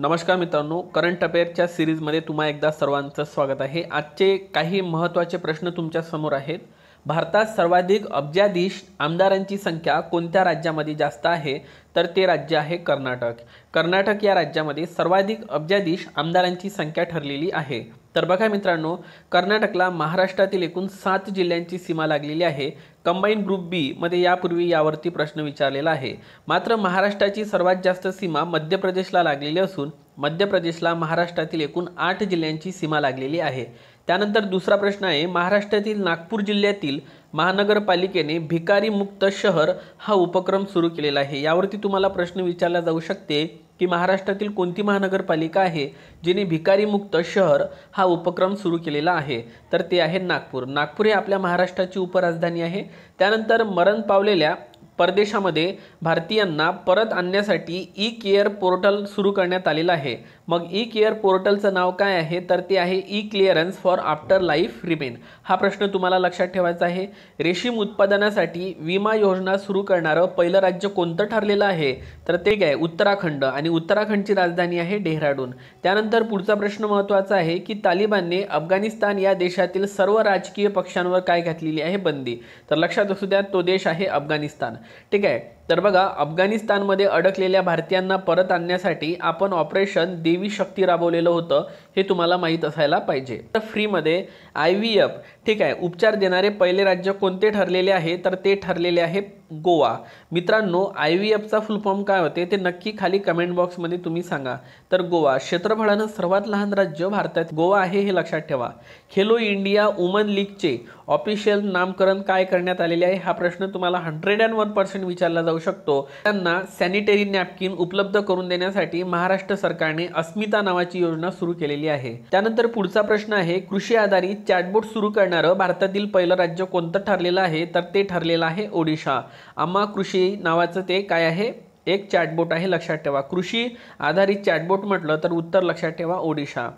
नमस्कार मित्रांनो करंट अफेअरच्या सिरीजमध्ये तुम्हा एकदा सर्वांचं स्वागत आहे आजचे काही महत्त्वाचे प्रश्न तुमच्या समोर आहेत भारतात सर्वाधिक अब्जाधीश आमदारांची संख्या कोणत्या राज्यामध्ये जास्त आहे तर ते राज्य आहे कर्नाटक कर्नाटक या राज्यामध्ये सर्वाधिक अब्जाधीश आमदारांची संख्या ठरलेली आहे तर बघा मित्रांनो कर्नाटकला महाराष्ट्रातील एकूण सात जिल्ह्यांची सीमा लागलेली आहे कंबाईन ग्रुप बी मध्ये यापूर्वी यावरती प्रश्न विचारलेला आहे मात्र महाराष्ट्राची सर्वात जास्त सीमा मध्य प्रदेशला लागलेली असून मध्य प्रदेशला महाराष्ट्रातील एकूण आठ जिल्ह्यांची सीमा लागलेली आहे त्यानंतर दुसरा प्रश्न आहे महाराष्ट्रातील नागपूर जिल्ह्यातील महानगरपालिकेने भिकारी मुक्त शहर हा उपक्रम सुरू केलेला आहे यावरती तुम्हाला प्रश्न विचारला जाऊ शकते की महाराष्ट्रातील कोणती महानगरपालिका आहे जिने भिकारीमुक्त शहर हा उपक्रम सुरू केलेला आहे तर ते आहे नागपूर नागपूर हे आपल्या महाराष्ट्राची उपराजधानी आहे त्यानंतर मरण पावलेल्या परदेशामध्ये भारतीयांना परत आणण्यासाठी ई केअर पोर्टल सुरू करण्यात आलेलं आहे मग ई केअर पोर्टलचं नाव काय आहे तर ते आहे ई clearance for afterlife remain हा प्रश्न तुम्हाला लक्षात ठेवायचा आहे रेशीम उत्पादनासाठी विमा योजना सुरू करणारं पहिलं राज्य कोणतं ठरलेलं आहे तर ते काय उत्तराखंड आणि उत्तराखंडची राजधानी आहे डेहराडून त्यानंतर पुढचा प्रश्न महत्त्वाचा आहे की तालिबानने अफगाणिस्तान या देशातील सर्व राजकीय पक्षांवर काय घातलेली आहे बंदी तर लक्षात असू द्या तो देश आहे अफगाणिस्तान ठीक आहे तर बघा अफगाणिस्तानमध्ये अडकलेल्या भारतीयांना परत आणण्यासाठी आपण ऑपरेशन देवी शक्ती राबवलेलं होतं हे तुम्हाला माहीत असायला पाहिजे तर फ्रीमध्ये आय व्ही एफ ठीक आहे उपचार देणारे पहिले राज्य कोणते ठरलेले आहे तर ते ठरलेले आहे गोवा मित्रांनो आय व्ही एफचा फुलफॉर्म काय होते ते नक्की खाली कमेंट बॉक्समध्ये तुम्ही सांगा तर गोवा क्षेत्रफळानं सर्वात लहान राज्य भारतात गोवा आहे हे लक्षात ठेवा खेलो इंडिया वुमन लीगचे ऑफिशियल नामकरण काय करण्यात आलेले आहे हा प्रश्न तुम्हाला हंड्रेड अँड वन पर्सेंट विचारला जाऊ शकतो त्यांना सॅनिटरी नॅपकिन उपलब्ध करून देण्यासाठी महाराष्ट्र सरकारने अस्मिता नावाची योजना सुरू केलेली आहे त्यानंतर पुढचा प्रश्न आहे कृषी आधारित चॅटबोर्ड सुरू करण्यात भारतातील पहिलं राज्य कोणतं ठरलेलं आहे तर ते ठरलेलं आहे ओडिशा अम्मा कृषी नावाचं ते काय आहे एक चॅटबोट आहे लक्षात ठेवा कृषी आधारित चॅटबोट म्हटलं तर उत्तर लक्षात ठेवा ओडिशा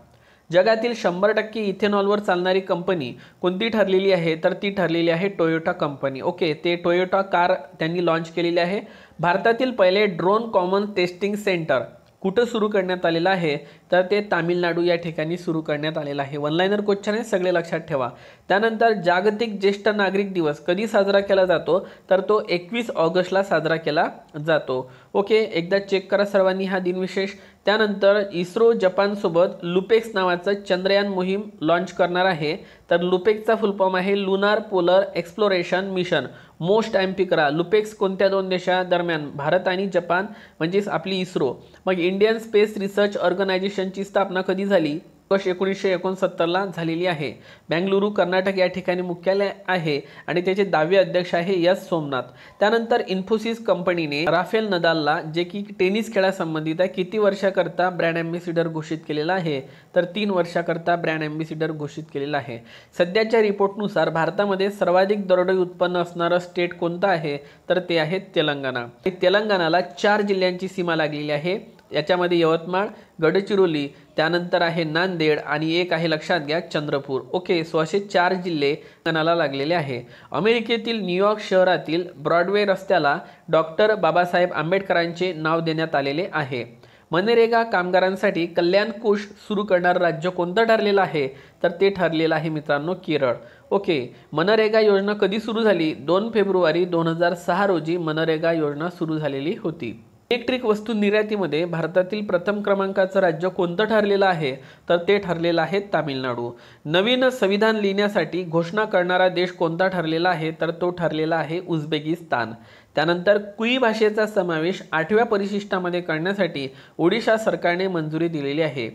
जगातील शंभर टक्के इथेनॉलवर चालणारी कंपनी कोणती ठरलेली आहे तर ती ठरलेली आहे टोयोटा कंपनी ओके ते टोयोटा कार त्यांनी लॉन्च केलेली आहे भारतातील पहिले ड्रोन कॉमन टेस्टिंग सेंटर कुठं सुरू करण्यात आलेलं आहे तर ते तामिळनाडू या ठिकाणी सुरू करण्यात आलेलं आहे वनलायनर क्वेश्चन आहे सगळे लक्षात ठेवा त्यानंतर जागतिक ज्येष्ठ नागरिक दिवस कधी साजरा केला जातो तर तो एकवीस ऑगस्टला साजरा केला जातो ओके एकदा चेक करा सर्वांनी हा दिनविशेष त्यानंतर इस्रो जपानसोबत लुपेक्स नावाचं चंद्रयान मोहीम लॉन्च करणार आहे तर लुपेक्सचा फुलफॉर्म आहे lunar polar exploration mission most time करा लुपेक्स कोणत्या दोन देशादरम्यान भारत आणि जपान म्हणजेच आपली इस्रो मग इंडियन स्पेस रिसर्च ऑर्गनायझेशनची स्थापना कधी झाली ऑगस्ट एकोणीसशे एकोणसत्तरला झालेली आहे बेंगलुरू कर्नाटक या ठिकाणी मुख्यालय आहे आणि त्याचे दहावे अध्यक्ष आहे यस सोमनाथ त्यानंतर इन्फोसिस कंपनीने राफेल नदालला जे की टेनिस खेळासंबंधित आहे किती वर्षाकरता ब्रँड ॲम्बेसिडर घोषित केलेला आहे तर तीन वर्षाकरता ब्रँड ॲम्बेसिडर घोषित केलेला आहे सध्याच्या रिपोर्टनुसार भारतामध्ये सर्वाधिक दरडोई उत्पन्न असणारं स्टेट कोणतं आहे तर ते आहे तेलंगणा तेलंगणाला चार जिल्ह्यांची सीमा लागलेली आहे याच्यामध्ये यवतमाळ गडचिरोली त्यानंतर आहे नांदेड आणि एक आहे लक्षात घ्या चंद्रपूर ओके सो असे चार जिल्हे गणाला लागलेले आहे अमेरिकेतील न्यूयॉर्क शहरातील ब्रॉडवे रस्त्याला डॉक्टर बाबासाहेब आंबेडकरांचे नाव देण्यात आलेले आहे मनरेगा कामगारांसाठी कल्याण कोष सुरू करणारं राज्य कोणतं ठरलेलं आहे तर ते ठरलेलं आहे मित्रांनो केरळ ओके मनरेगा योजना कधी सुरू झाली दोन फेब्रुवारी दोन हजार सहा रोजी मनरेगा योजना सुरू झालेली होती इलेक्ट्रिक वस्तू निर्यातीमध्ये भारतातील प्रथम क्रमांकाचं राज्य कोणतं ठरलेलं आहे तर ते ठरलेलं आहे तामिळनाडू नवीन संविधान लिहिण्यासाठी घोषणा करणारा देश कोणता ठरलेला आहे तर तो ठरलेला आहे उझबेकिस्तान त्यानंतर कुई भाषेचा समावेश आठव्या परिशिष्टामध्ये करण्यासाठी ओडिशा सरकारने मंजुरी दिलेली आहे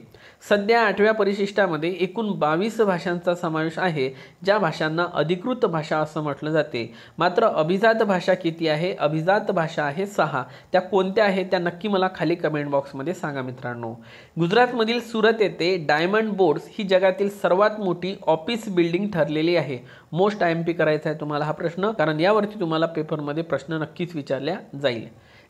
सध्या आठव्या परिशिष्टामध्ये एकूण बावीस भाषांचा समावेश आहे ज्या भाषांना अधिकृत भाषा असं म्हटलं जाते मात्र अभिजात भाषा किती आहे अभिजात भाषा आहे सहा त्या कोणत्या आहेत त्या नक्की मला खाली कमेंट बॉक्समध्ये सांगा मित्रांनो गुजरातमधील सुरत येथे डायमंड बोर्ड्स ही जगातील सर्वात मोठी ऑफिस बिल्डिंग ठरलेली आहे मोस्ट आय एम पी करायचा आहे तुम्हाला हा प्रश्न कारण यावरती तुम्हाला पेपरमध्ये प्रश्न नक्कीच विचारल्या जाईल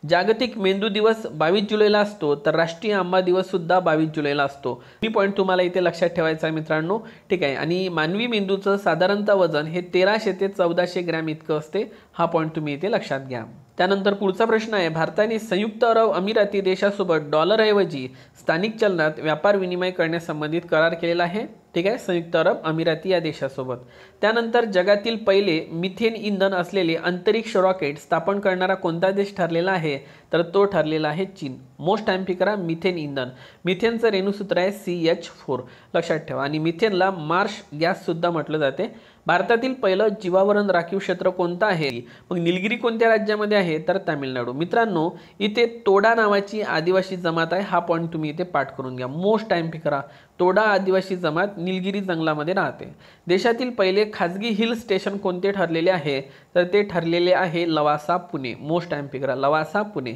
जागतिक मेंदू दिवस बावीस जुलैला असतो तर राष्ट्रीय आंबा दिवस सुद्धा बावीस जुलैला असतो ही पॉईंट तुम्हाला इथे लक्षात ठेवायचा आहे मित्रांनो ठीक आहे आणि मानवी मेंदूचं साधारणतः वजन हे तेराशे ते चौदाशे ग्रॅम इतकं असते हा पॉईंट तुम्ही इथे लक्षात घ्या त्यानंतर पुढचा प्रश्न आहे भारताने संयुक्त अरब अमिराती देशासोबत डॉलरऐवजी स्थानिक चलनात व्यापार विनिमय करण्यासंबंधित करार केलेला आहे ठीक आहे संयुक्त अरब अमिराती या देशासोबत त्यानंतर जगातील पहिले मिथेन इंधन असलेले अंतरिक्ष रॉकेट स्थापन करणारा कोणता देश ठरलेला आहे तर तो ठरलेला आहे चीन मोस्ट टाइम करा मिथेन इंधन मिथेनचं रेणूसूत्र आहे सी एच फोर लक्षात ठेवा आणि मिथेनला मार्श गॅससुद्धा म्हटलं जाते भारतातील पहिलं जीवावरण राखीव क्षेत्र कोणतं आहे मग निलगिरी कोणत्या राज्यामध्ये आहे तर तामिळनाडू मित्रांनो इथे तोडा नावाची आदिवासी जमात आहे हा पॉईंट तुम्ही इथे पाठ करून घ्या मोस्ट टाईम करा तोडा आदिवासी जमात निलगिरी जंगलामध्ये राहते देशातील पहिले खाजगी हिल स्टेशन कोणते ठरलेले आहे तर ते ठरलेले आहे लवासा पुणे मोस्ट टाईम करा लवासा पुणे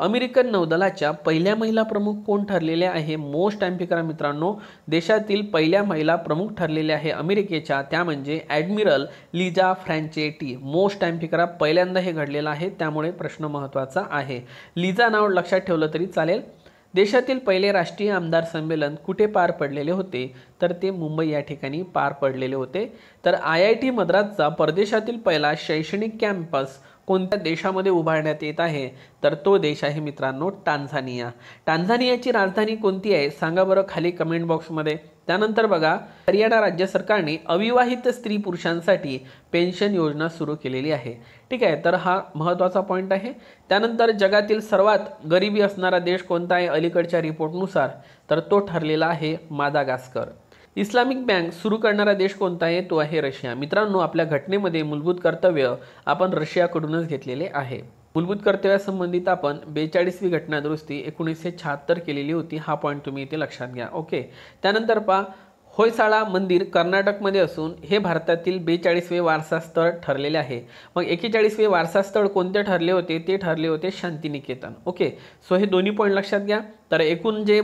अमेरिकन नौदलाच्या पहिल्या महिला प्रमुख कोण ठरलेले आहे मोस्ट टाईम करा मित्रांनो देशातील पहिल्या महिला प्रमुख ठरलेल्या आहे अमेरिकेच्या त्या म्हणजे म्हणजे admiral Lisa Franchetti most time फिकरा पहिल्यांदा हे घडलेलं आहे त्यामुळे प्रश्न महत्त्वाचा आहे लिजा नाव लक्षात ठेवलं तरी चालेल देशातील पहिले राष्ट्रीय आमदार संमेलन कुठे पार पडलेले होते तर ते मुंबई या ठिकाणी पार पडलेले होते तर आय आय टी मद्रासचा परदेशातील पहिला शैक्षणिक कॅम्पस कोणत्या देशामध्ये उभारण्यात येत आहे तर तो देश आहे मित्रांनो टांझानिया टांझानियाची राजधानी कोणती आहे सांगा बरं खाली कमेंट बॉक्समध्ये त्यानंतर बघा हरियाणा राज्य सरकारने अविवाहित स्त्री पुरुषांसाठी पेन्शन योजना सुरू केलेली आहे ठीक आहे तर हा महत्त्वाचा पॉईंट आहे त्यानंतर जगातील सर्वात गरिबी असणारा देश कोणता आहे अलीकडच्या रिपोर्टनुसार तर तो ठरलेला आहे मादागास्कर इस्लामिक बँक सुरू करणारा देश कोणता आहे तो आहे रशिया मित्रांनो आपल्या घटनेमध्ये मूलभूत कर्तव्य आपण रशियाकडूनच घेतलेले आहे मूलभूत कर्तव्यासंबंधित आपण बेचाळीसवी घटनादुरुस्ती एकोणीसशे शहात्तर केलेली होती हा पॉईंट तुम्ही इथे लक्षात घ्या ओके त्यानंतर पा होयसाळा मंदिर कर्नाटकमध्ये असून हे भारतातील बेचाळीसवे वारसास्थळ ठरलेले आहे मग एकेचाळीसवे वारसास्थळ कोणते ठरले होते ते ठरले होते शांतिनिकेतन ओके सो हे दोन्ही पॉईंट लक्षात घ्या तर एकूण जे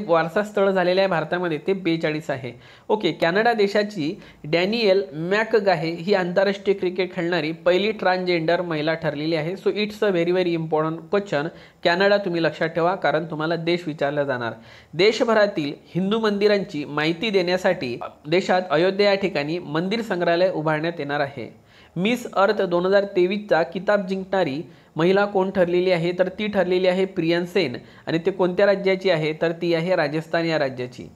स्थळ झालेले आहे भारतामध्ये ते बेचाळीस आहे ओके कॅनडा देशाची डॅनियल मॅकगाहे ही आंतरराष्ट्रीय क्रिकेट खेळणारी पहिली ट्रान्सजेंडर महिला ठरलेली आहे so it's a very very important question Canada तुम्ही लक्षात ठेवा कारण तुम्हाला देश विचारला जाणार देशभरातील हिंदू मंदिरांची माहिती देण्यासाठी देशात अयोध्या या ठिकाणी मंदिर संग्रहालय उभारण्यात येणार आहे मिस अर्थ दोन हजार तेवीसचा किताब जिंकणारी महिला कोण ठरलेली आहे तर ती ठरलेली आहे प्रियन सेन आणि ते कोणत्या राज्याची आहे तर ती आहे राजस्थान या राज्याची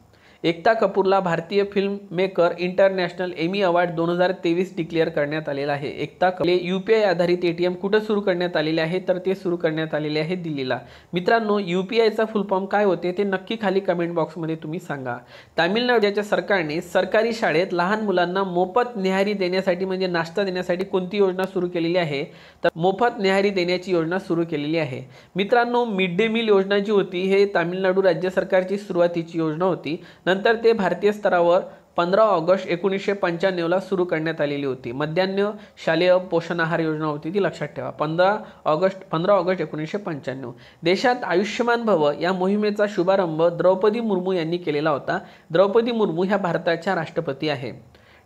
एकता कपूरला भारतीय film maker international Emmy award दोन हजार तेवीस डिक्लेअर करण्यात आलेला आहे Ekta Kapoor U P I आधारित एटीएम कुठं सुरू करण्यात आलेले आहे तर ते सुरू करण्यात आलेले आहे दिल्लीला मित्रांनो यू पी आयचा फुलफॉर्म काय होते ते नक्की खाली कमेंट बॉक्समध्ये तुम्ही सांगा तामिळनाडूच्या सरकारने सरकारी शाळेत लहान मुलांना मोफत न्याहारी देण्यासाठी म्हणजे नाश्ता देण्यासाठी कोणती योजना सुरू केलेली आहे तर मोफत न्याहारी देण्याची योजना सुरू केलेली आहे मित्रांनो मिड डे मील योजना जी होती हे तामिळनाडू राज्य सरकारची सुरुवातीची योजना होती नंतर ते भारतीय स्तरावर पंधरा ऑगस्ट एकोणीसशे पंच्याण्णवला सुरू करण्यात आलेली होती मध्यान्ह शालेय पोषण आहार योजना होती ती लक्षात ठेवा पंधरा ऑगस्ट पंधरा ऑगस्ट एकोणीसशे पंच्याण्णव देशात आयुष्यमान भव या मोहिमेचा शुभारंभ द्रौपदी मुर्मू यांनी केलेला होता द्रौपदी मुर्मू ह्या भारताच्या राष्ट्रपती आहे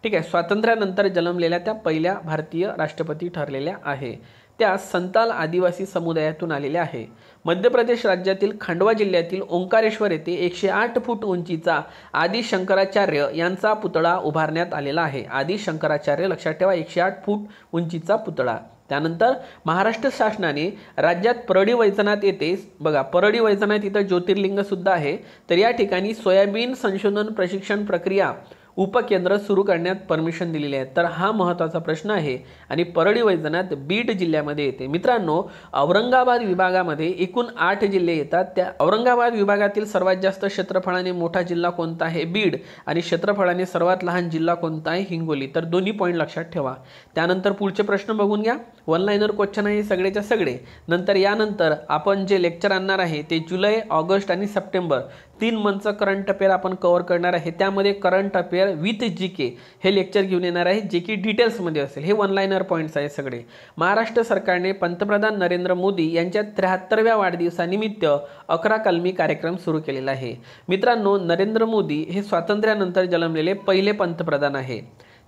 ठीक आहे स्वातंत्र्यानंतर जन्मलेल्या त्या पहिल्या भारतीय राष्ट्रपती ठरलेल्या आहे त्या संताल आदिवासी समुदायातून आलेल्या आहे मध्य प्रदेश राज्यातील खंडवा जिल्ह्यातील ओंकारेश्वर येथे एकशे आठ फूट उंचीचा आदि शंकराचार्य यांचा पुतळा उभारण्यात आलेला आहे आदि शंकराचार्य लक्षात ठेवा एकशे आठ फूट उंचीचा पुतळा त्यानंतर महाराष्ट्र शासनाने राज्यात परडी वैजनाथ येथे बघा परडी वैजनाथ इथं सुद्धा आहे तर या ठिकाणी सोयाबीन संशोधन प्रशिक्षण प्रक्रिया उपकेंद्र सुरू करण्यात परमिशन दिलेली आहे तर हा महत्त्वाचा प्रश्न आहे आणि परळी वैजनाथ बीड जिल्ह्यामध्ये येते मित्रांनो औरंगाबाद विभागामध्ये एकूण आठ जिल्हे येतात त्या औरंगाबाद विभागातील सर्वात जास्त क्षेत्रफळाने मोठा जिल्हा कोणता आहे बीड आणि क्षेत्रफळाने सर्वात लहान जिल्हा कोणता आहे हिंगोली तर दोन्ही पॉईंट लक्षात ठेवा त्यानंतर पुढचे प्रश्न बघून घ्या वन लायनर क्वेश्चन आहे सगळेच्या सगळे नंतर यानंतर आपण जे लेक्चर आणणार आहे ते जुलै ऑगस्ट आणि सप्टेंबर तीन मंथचं करंट अफेअर आपण कवर करणार आहे त्यामध्ये current affair with G K हे लेक्चर घेऊन येणार आहे जे की डिटेल्समध्ये असेल हे वन लायनर पॉईंट्स आहे सगळे महाराष्ट्र सरकारने पंतप्रधान नरेंद्र मोदी यांच्या त्र्याहत्तरव्या वाढदिवसानिमित्त अकरा कलमी कार्यक्रम सुरू केलेला आहे मित्रांनो नरेंद्र मोदी हे स्वातंत्र्यानंतर जन्मलेले पहिले पंतप्रधान आहे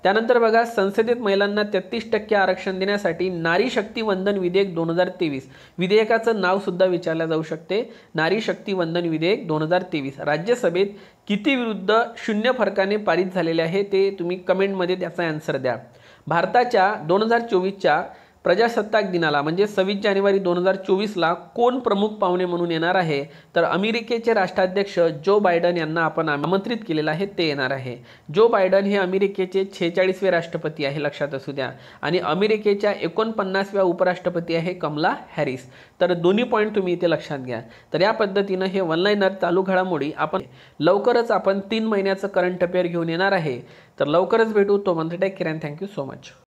त्यानंतर बघा संसदेत महिलांना तेहतीस टक्के आरक्षण देण्यासाठी नारी शक्ती वंदन विधेयक दोन हजार तेवीस विधेयकाचं नावसुद्धा विचारलं जाऊ शकते नारी शक्ती वंदन विधेयक दोन हजार तेवीस राज्यसभेत किती विरुद्ध शून्य फरकाने पारित झालेले आहे ते तुम्ही कमेंटमध्ये त्याचा आन्सर द्या भारताच्या दोन हजार चोवीसच्या प्रजासत्ताक दिनाला म्हणजे सव्वीस जानेवारी दोन हजार चोवीसला कोण प्रमुख पाहुणे म्हणून येणार आहे तर अमेरिकेचे राष्ट्राध्यक्ष जो बायडन यांना आपण आमंत्रित केलेलं आहे ते येणार आहे जो बायडन हे अमेरिकेचे छेचाळीसवे राष्ट्रपती आहे लक्षात असू द्या आणि अमेरिकेच्या एकोणपन्नासव्या उपराष्ट्रपती आहे कमला हॅरिस तर दोन्ही पॉईंट तुम्ही इथे लक्षात घ्या तर या पद्धतीनं हे ऑनलाईनर चालू घडामोडी आपण लवकरच आपण तीन महिन्याचं करंट अफेअर घेऊन येणार आहे तर लवकरच भेटू तो मंथ टेक किरण थँक्यू सो मच